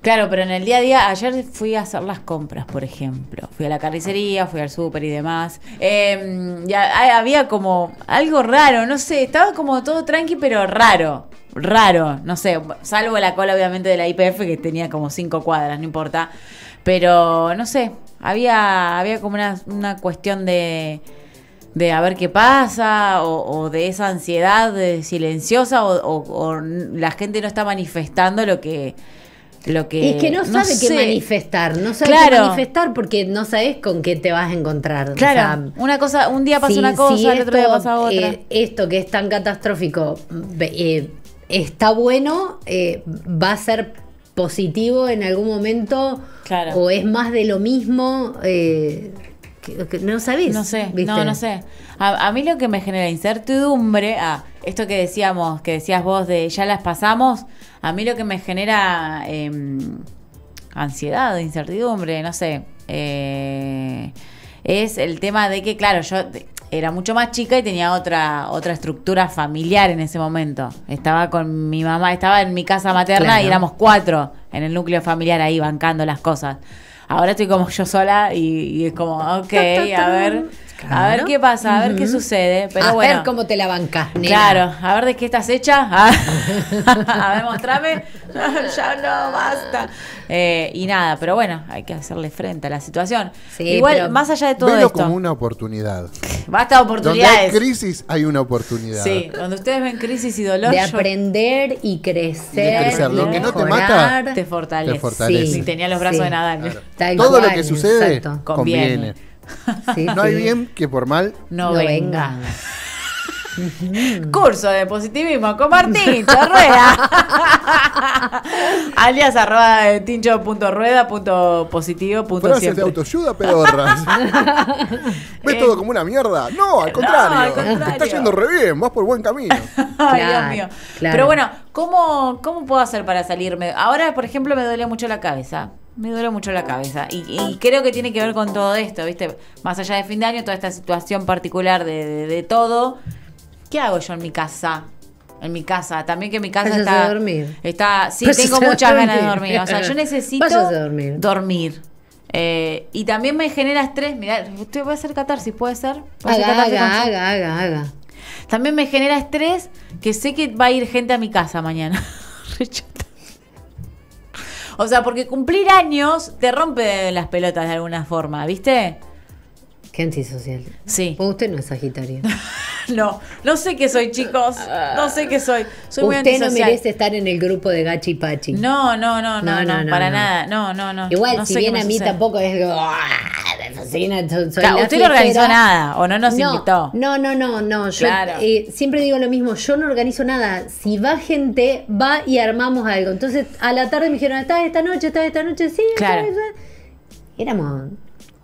Claro, pero en el día a día, ayer fui a hacer las compras, por ejemplo. Fui a la carnicería, fui al súper y demás. Eh, había como algo raro, no sé, estaba como todo tranqui, pero raro. Raro, no sé, salvo la cola obviamente de la IPF que tenía como cinco cuadras, no importa. Pero no sé, había, había como una, una cuestión de, de a ver qué pasa, o, de esa ansiedad eh, silenciosa, o, o, o la gente no está manifestando lo que, es que no, sabe qué manifestar, no sabe qué manifestar porque no sabes con qué te vas a encontrar. Claro, una cosa, un día pasa una cosa, el otro día pasa otra. Eh, esto que es tan catastrófico eh, está bueno, eh, va a ser positivo en algún momento o es más de lo mismo no sabés. No sé, no, no sé. A, mí lo que me genera incertidumbre, a esto que decíamos, que decías vos de ya las pasamos, a mí lo que me genera em, ansiedad, incertidumbre, no sé, eh, es el tema de que, claro, yo era mucho más chica y tenía otra, otra estructura familiar en ese momento. Estaba con mi mamá, estaba en mi casa materna y éramos cuatro en el núcleo familiar ahí bancando las cosas. Ahora estoy como yo sola y, es como, ok, a ver. A ver qué pasa, a ver qué sucede. Pero a ver cómo te la bancas, Claro, a ver de qué estás hecha. Ah. A, ver, mostrame. ya no, basta. Eh, y nada, pero bueno, hay que hacerle frente a la situación. Igual, más allá de todo velo como una oportunidad. Basta oportunidades. Donde hay crisis, hay una oportunidad. Sí, cuando ustedes ven crisis y dolor. De aprender y crecer. De crecer. Lo que no te mata, te fortalece. Te fortalece. Sí, y tenía los brazos de nada Todo lo que sucede conviene. no hay bien que por mal no, venga. Curso de positivismo con Martín Rueda. Alias arroba positivo Frases de autoayuda, pedorras. ¿Ves todo eh, como una mierda? No, al contrario. Te está yendo re bien, vas por buen camino. Ay, Dios mío. Pero bueno, ¿cómo, ¿cómo puedo hacer para salirme? Ahora, por ejemplo, me duele mucho la cabeza. Me duele mucho la cabeza. Y, creo que tiene que ver con todo esto, ¿viste? Más allá de fin de año, toda esta situación particular de, todo. ¿Qué hago yo en mi casa? En mi casa, también que mi casa está. dormir. Está. Sí, tengo muchas ganas de dormir. O sea, yo necesito dormir. Eh, y también me genera estrés. Mirá, usted puede hacer catarsis, puede ser. haga, haga, haga, haga, haga. También me genera estrés que sé que va a ir gente a mi casa mañana. O sea, porque cumplir años te rompe las pelotas de alguna forma, ¿viste? Qué antisocial. Sí. Pues usted no es Sagitario. no, no sé qué soy, chicos. No sé qué soy. Soy muy antisocial. Usted no merece estar en el grupo de Gachi Pachi. No, no, no, no, no, no, no para nada. No, no, no. Igual, si bien a mí tampoco es usted no organizó nada o no nos invitó. No, no, no, no. Yo eh, siempre digo lo mismo, yo no organizo nada. Si va gente, va y armamos algo. Entonces a la tarde me dijeron, ¿estás esta noche? ¿Estás esta noche? Sí, claro. Éramos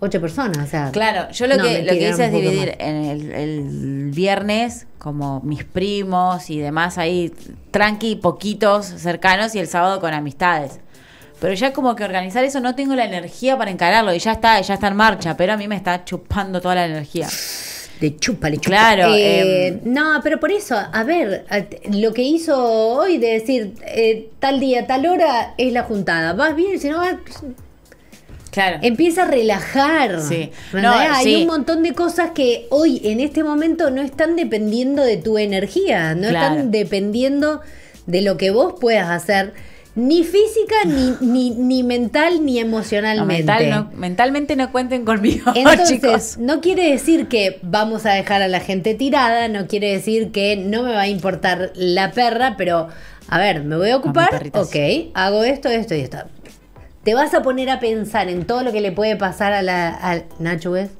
ocho personas, Claro, yo lo, que, lo que hice es dividir en el, el, viernes, como mis primos y demás ahí, tranqui, poquitos cercanos, y el sábado con amistades. Pero ya como que organizar eso no tengo la energía para encararlo y ya está, ya está en marcha, pero a mí me está chupando toda la energía. De chupa, le chupa. Claro. Eh, em. no, pero por eso, a ver, lo que hizo hoy de decir eh, tal día, tal hora es la juntada. Vas bien, si no vas. Claro. Empieza a relajar. Sí. No, Hay un montón de cosas que hoy, en este momento, no están dependiendo de tu energía, no están dependiendo de lo que vos puedas hacer ni física, ni, ni, mental, ni emocionalmente. mentalmente no cuenten conmigo. Entonces, chicos. no quiere decir que vamos a dejar a la gente tirada, no quiere decir que no me va a importar la perra, pero a ver, me voy a ocupar, ok, hago esto, esto y esto. Te vas a poner a pensar en todo lo que le puede pasar a la a Nacho, ¿ves?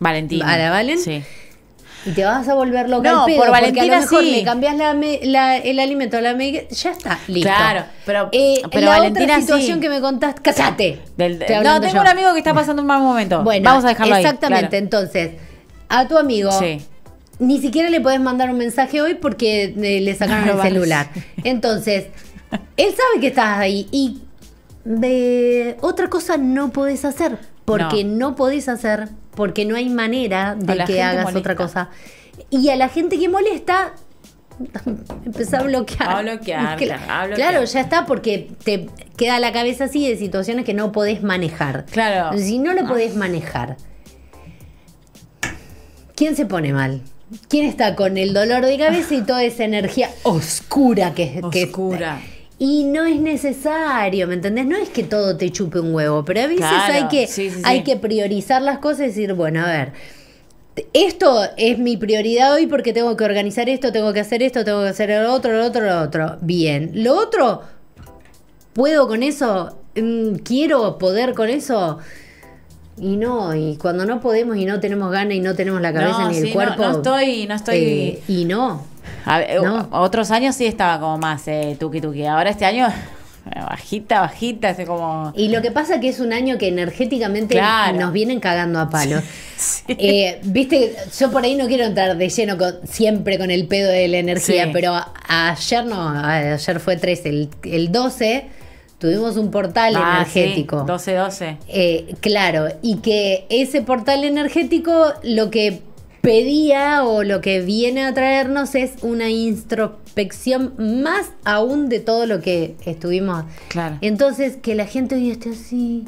Valentín. A la Valen. Sí y te vas a volver loca no, por Valentina porque sí. cambias el alimento a la medicación, ya está, listo. Claro, pero, Valentina eh, pero la otra situación que me contaste, ¡casate! no, tengo un amigo que está pasando un mal momento. Bueno, vamos a dejarlo exactamente, ahí, Exactamente, entonces, a tu amigo... Sí ni siquiera le podés mandar un mensaje hoy porque eh, le sacaron el celular. Entonces, él sabe que estás ahí y de otra cosa no podés hacer porque no podés hacer porque no hay manera de que hagas otra cosa. Y a la gente que molesta, empezá a bloquear. A bloquear, claro, ya está, porque te queda la cabeza así de situaciones que no podés manejar. Claro. Si no lo ah. podés manejar, ¿quién se pone mal? ¿Quién está con el dolor de cabeza y toda esa energía oscura que... Oscura y no es necesario, ¿me entendés? No es que todo te chupe un huevo, pero a veces hay, que, hay que priorizar las cosas y decir, bueno, a ver, esto es mi prioridad hoy porque tengo que organizar esto, tengo que hacer esto, tengo que hacer lo otro, lo otro, lo otro. Bien, lo otro, ¿puedo con eso? Mm, ¿Quiero poder con eso? Y no, y cuando no podemos y no tenemos ganas y no tenemos la cabeza ni el cuerpo. No, no estoy, no estoy. Eh, y no. Otros años sí estaba como más eh, tuki tuki. Ahora este año bajita, bajita, como... Y lo que pasa que es un año que energéticamente nos vienen cagando a palo. Eh, viste, yo por ahí no quiero entrar de lleno siempre con el pedo de la energía, pero ayer no, ayer fue 13, el, 12 tuvimos un portal ah, energético. 12-12. Eh, claro, y que ese portal energético lo que pedía o lo que viene a traernos es una introspección más aún de todo lo que estuvimos. Claro. Entonces, que la gente hoy esté así,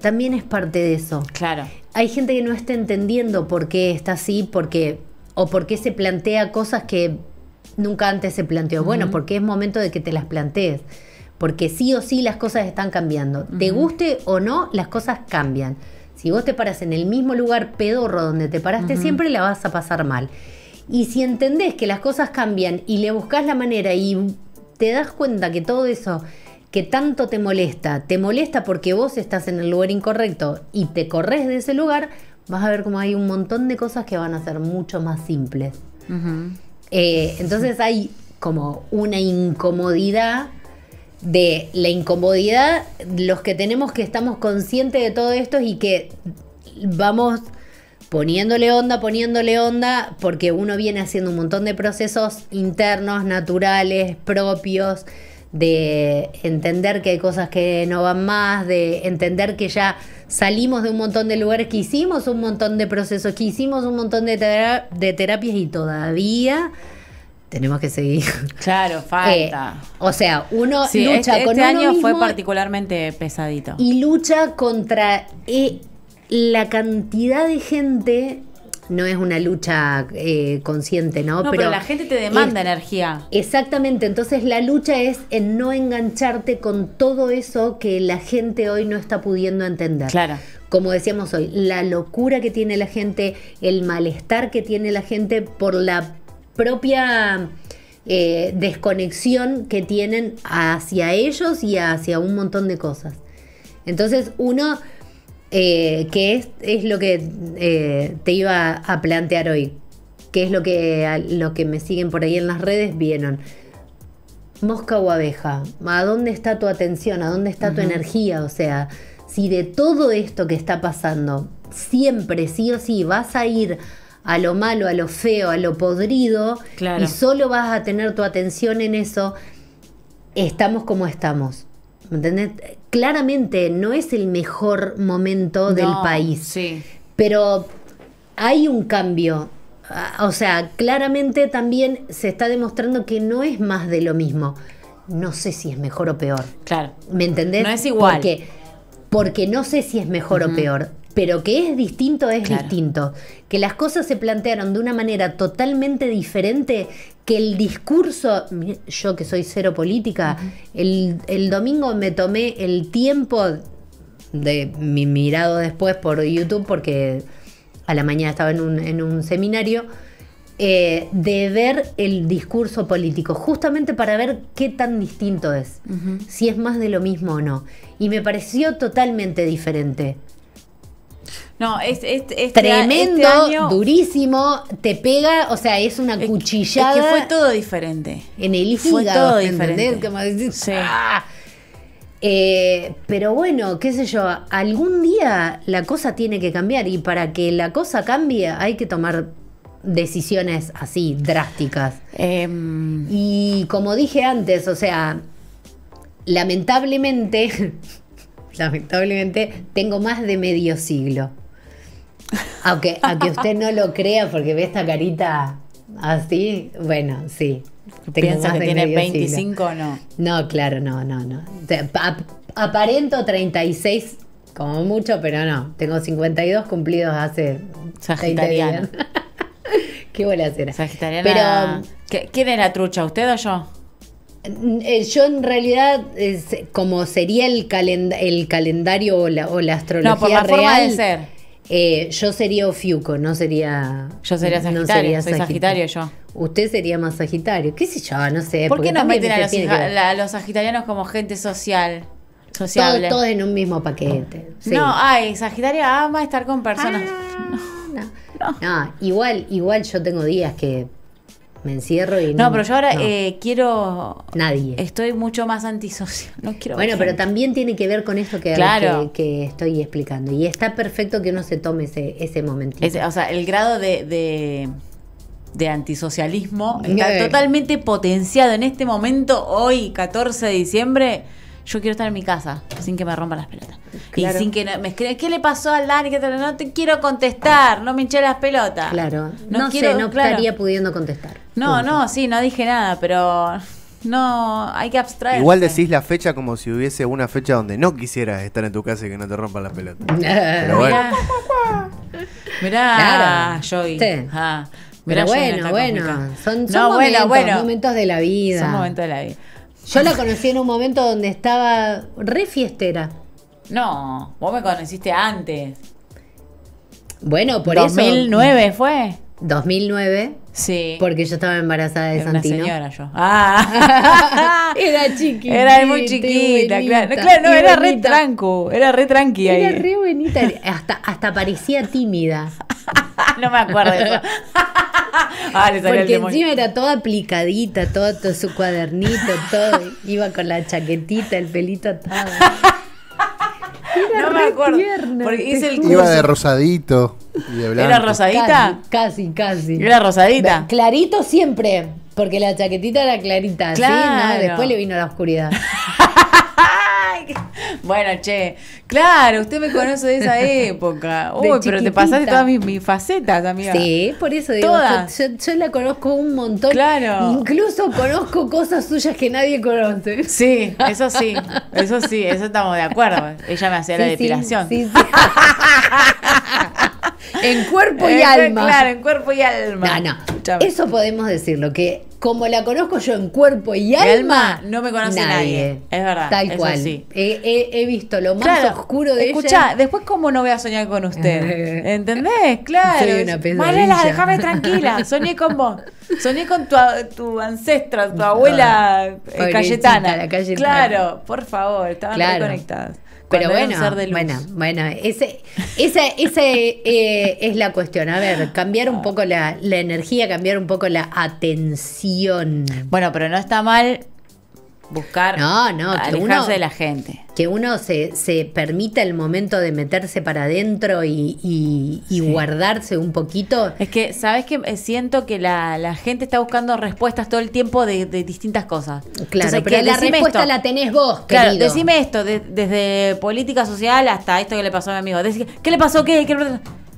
también es parte de eso. Claro. Hay gente que no está entendiendo por qué está así, porque o por qué se plantea cosas que nunca antes se planteó. Bueno, porque es momento de que te las plantees. Porque sí o sí las cosas están cambiando. Te guste o no, las cosas cambian. Si vos te paras en el mismo lugar pedorro donde te paraste, siempre la vas a pasar mal. Y si entendés que las cosas cambian y le buscas la manera y te das cuenta que todo eso que tanto te molesta, te molesta porque vos estás en el lugar incorrecto y te corres de ese lugar, vas a ver como hay un montón de cosas que van a ser mucho más simples. Eh, entonces hay como una incomodidad de la incomodidad, los que tenemos que estamos conscientes de todo esto y que vamos poniéndole onda, poniéndole onda, porque uno viene haciendo un montón de procesos internos, naturales, propios, de entender que hay cosas que no van más, de entender que ya salimos de un montón de lugares que hicimos un montón de procesos, que hicimos un montón de, de terapias y todavía tenemos que seguir. Claro, eh, falta. o sea, uno lucha este con año fue particularmente pesadito. Y lucha contra eh, la cantidad de gente. No es una lucha eh, consciente, ¿no? no pero, la gente te demanda energía. Exactamente, entonces la lucha es en no engancharte con todo eso que la gente hoy no está pudiendo entender. Claro como decíamos hoy, la locura que tiene la gente, el malestar que tiene la gente por la propia eh, desconexión que tienen hacia ellos y hacia un montón de cosas. Entonces uno, eh, que es, lo que eh, te iba a plantear hoy, que es lo que, lo que me siguen por ahí en las redes, vieron. Mosca o abeja, ¿a dónde está tu atención? ¿A dónde está tu energía? O sea, si de todo esto que está pasando, siempre sí o sí vas a ir a lo malo, a lo feo, a lo podrido, y solo vas a tener tu atención en eso, estamos como estamos. ¿Entendés? Claramente no es el mejor momento del país, pero hay un cambio. O sea, claramente también se está demostrando que no es más de lo mismo. No sé si es mejor o peor. Claro. ¿Me entendés? No es igual. Porque, porque no sé si es mejor o peor pero que es distinto es distinto. Que las cosas se plantearon de una manera totalmente diferente, que el discurso, yo que soy cero política, el, domingo me tomé el tiempo de mi mirado después por YouTube, porque a la mañana estaba en un, seminario, eh, de ver el discurso político, justamente para ver qué tan distinto es, si es más de lo mismo o no. Y me pareció totalmente diferente. No, es, este tremendo, este durísimo, te pega, o sea, es una cuchillada. Es que fue todo diferente. En el hígado, fue todo diferente. ¡ah! Eh, pero bueno, qué sé yo, algún día la cosa tiene que cambiar y para que la cosa cambie hay que tomar decisiones así drásticas. Em. y como dije antes, o sea, lamentablemente, lamentablemente tengo más de medio siglo aunque, usted no lo crea porque ve esta carita así, bueno, sí. ¿Piensa que tiene 25 o no? No, claro, no, no, no. Aparento 36 como mucho, pero no. Tengo 52 cumplidos hace Sagitariana. Qué buena será. Sagitariano. Pero, ¿Quién era trucha, usted o yo? Mm, eh, yo en realidad, como sería el, calendario o la, o astrología. No, por la real, forma de ser eh, yo sería Ofiuco, no sería. Yo sería Sagitario. sería sagitario. yo. Usted sería más Sagitario. ¿Qué sé yo? No sé. ¿Por qué nos meten a los, Sagitarianos como gente social? Sociable. Todo, en un mismo paquete. No, ay, Sagitario ama estar con personas. Ah, no, no. igual, igual yo tengo días que me encierro y no. No, pero yo ahora eh, quiero. Nadie. Estoy mucho más antisocial. No quiero. Bueno, pero también tiene que ver con eso que, estoy explicando. Y está perfecto que uno se tome ese, ese momentito. o sea, el grado de, de antisocialismo está totalmente potenciado en este momento, hoy, 14 de diciembre, yo quiero estar en mi casa sin que me rompa las pelotas. Y sin que me ¿qué le pasó al Dani? Que te, no te quiero contestar, no me hinché las pelotas. Claro, no, quiero, sé, no estaría pudiendo contestar. No, no, sí, no dije nada, pero no, hay que abstraer. Igual decís la fecha como si hubiese una fecha donde no quisieras estar en tu casa y que no te rompa las pelotas. Pero bueno. Mirá, claro. Ah. bueno, bueno, son, son momentos de la vida. Son momentos de la vida. Yo la conocí en un momento donde estaba re fiestera. No, vos me conociste antes. Bueno, por eso. ¿2009 fue? 2009. Sí. Porque yo estaba embarazada de Era Santino. señora yo. Ah. era chiquita. Era muy chiquita, claro. era re tranco. Era re tranqui Era re bonita. Hasta, hasta parecía tímida. no me acuerdo eso. Ah, porque encima era toda aplicadita, todo, su cuadernito, todo. Iba con la chaquetita, el pelito atado. no me acuerdo. Iba de rosadito. ¿Era rosadita? Casi, casi, ¿Era rosadita? Clarito siempre. Porque la chaquetita era clarita, ¿sí? No, después le vino la oscuridad. Bueno, che, claro, usted me conoce de esa época. Uy, pero te pasaste todas mis, facetas, amiga. Sí, por eso digo, Yo, la conozco un montón. Claro. Incluso conozco cosas suyas que nadie conoce. Sí, eso sí, eso sí, eso estamos de acuerdo. Ella me hacía la depilación. sí. sí. en cuerpo y eh, alma. Claro, en cuerpo y alma. No, no. Eso podemos decirlo, que como la conozco yo en cuerpo y alma, no me conoce nadie. Es verdad. Tal cual. He, visto lo más oscuro de escuchá, después cómo no voy a soñar con usted. ¿Entendés? Claro. Soy Marela, déjame tranquila. Soñé con vos. Soñé con tu, tu ancestra, tu abuela eh, Cayetana. La Claro, por favor, estaban muy conectadas pero bueno, bueno, ese, esa ese, eh, es la cuestión. A ver, cambiar un poco la, la energía, cambiar un poco la atención. Bueno, pero no está mal buscar no, no, uno, de la gente. Que uno se, permita el momento de meterse para adentro y, guardarse un poquito. Es que, ¿sabes que eh, Siento que la, gente está buscando respuestas todo el tiempo de, distintas cosas. Claro, que la respuesta la tenés vos, querido. decime esto, desde política social hasta esto que le pasó a mi amigo. Decime, ¿Qué le pasó? ¿Qué? qué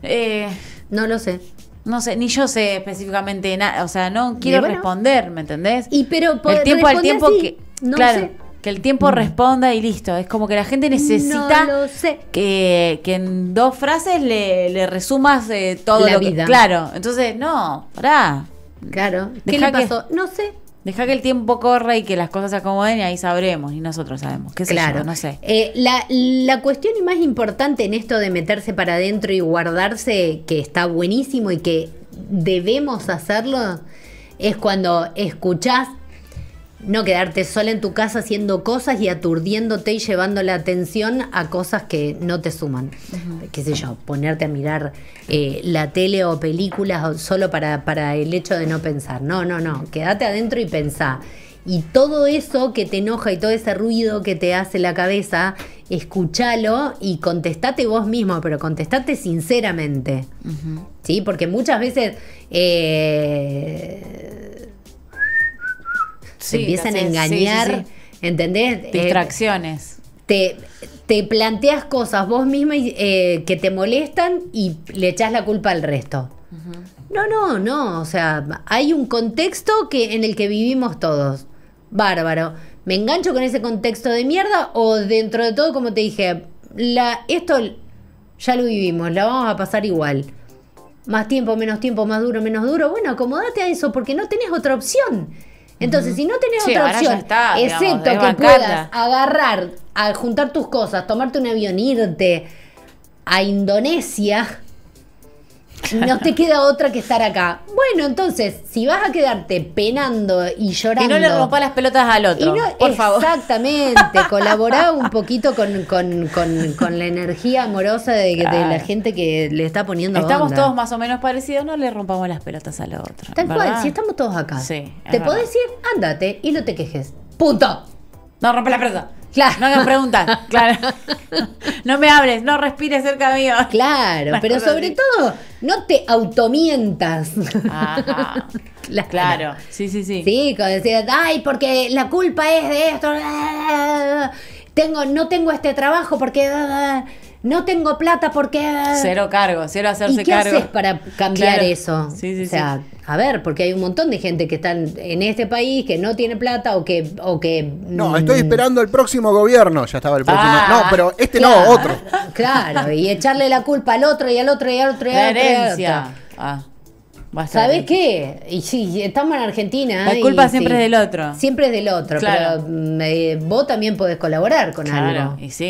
eh, no lo sé. No sé, ni yo sé específicamente nada, o sea, no quiero responder, ¿me entendés? Y pero el pues, tiempo al tiempo que claro. Que el tiempo mm. responda y listo. Es como que la gente necesita que, en dos frases le, resumas toda eh, todo la vida. claro. Entonces, no, pará. Claro. ¿Qué le pasó? no sé. Deja que el tiempo corra y que las cosas se acomoden y ahí sabremos y nosotros sabemos. ¿Qué claro. No sé. Eh, la, la cuestión más importante en esto de meterse para adentro y guardarse, que está buenísimo y que debemos hacerlo, es cuando escuchás no quedarte sola en tu casa haciendo cosas y aturdiéndote y llevando la atención a cosas que no te suman. Qué sé yo, ponerte a mirar eh, la tele o películas solo para, para el hecho de no pensar. No, no, no. Quedate adentro y pensá. Y todo eso que te enoja y todo ese ruido que te hace la cabeza, escúchalo y contestate vos mismo, pero contestate sinceramente. ¿Sí? Porque muchas veces eh, ...se empiezan a engañar, ¿entendés? Eh, Distracciones. te, te planteas cosas vos misma eh, que te molestan y le echás la culpa al resto. No, no, no. O sea, hay un contexto que, en el que vivimos todos. Bárbaro. ¿Me engancho con ese contexto de mierda? O dentro de todo, como te dije, la, esto ya lo vivimos, la vamos a pasar igual. Más tiempo, menos tiempo, más duro, menos duro. Bueno, acomódate a eso porque no tenés otra opción. Entonces, si no tenés otra opción, excepto que puedas agarrar, juntar tus cosas, tomarte un avión, irte a Indonesia, no te queda otra que estar acá. Bueno, entonces, si vas a quedarte penando y llorando. Y no le rompas las pelotas al otro. por favor exactamente, colabora colaborá un poquito con, la energía amorosa de, la gente que le está poniendo. Estamos todos más o menos parecidos, no le rompamos las pelotas al otro. Tal cual, si estamos todos acá. te puedo decir, ándate y no te quejes. Punto. No rompas la pelota. Claro. No me preguntas, claro. No me abres. no respires cerca mío. Claro, pero sobre todo, no te automientas. Ajá. Claro. Sí, sí, sí. Sí, con ay, porque la culpa es de esto. Tengo, no tengo este trabajo porque no tengo plata porque... Cero cargo, cero hacerse ¿Y qué haces para cambiar eso? Sí, sí, o sea, a ver, porque hay un montón de gente que están en este país que no tiene plata o que... O que no, mm, estoy esperando el próximo gobierno, ya estaba el próximo. Ah. no, pero este no, otro. Claro, y echarle la culpa al otro y al otro y al otro y al otro. herencia. Ah. ¿Sabes qué? Y sí, estamos en Argentina. La ¿eh? culpa siempre es del otro. Siempre es del otro, claro. pero vos también podés colaborar con claro, algo. Y sí.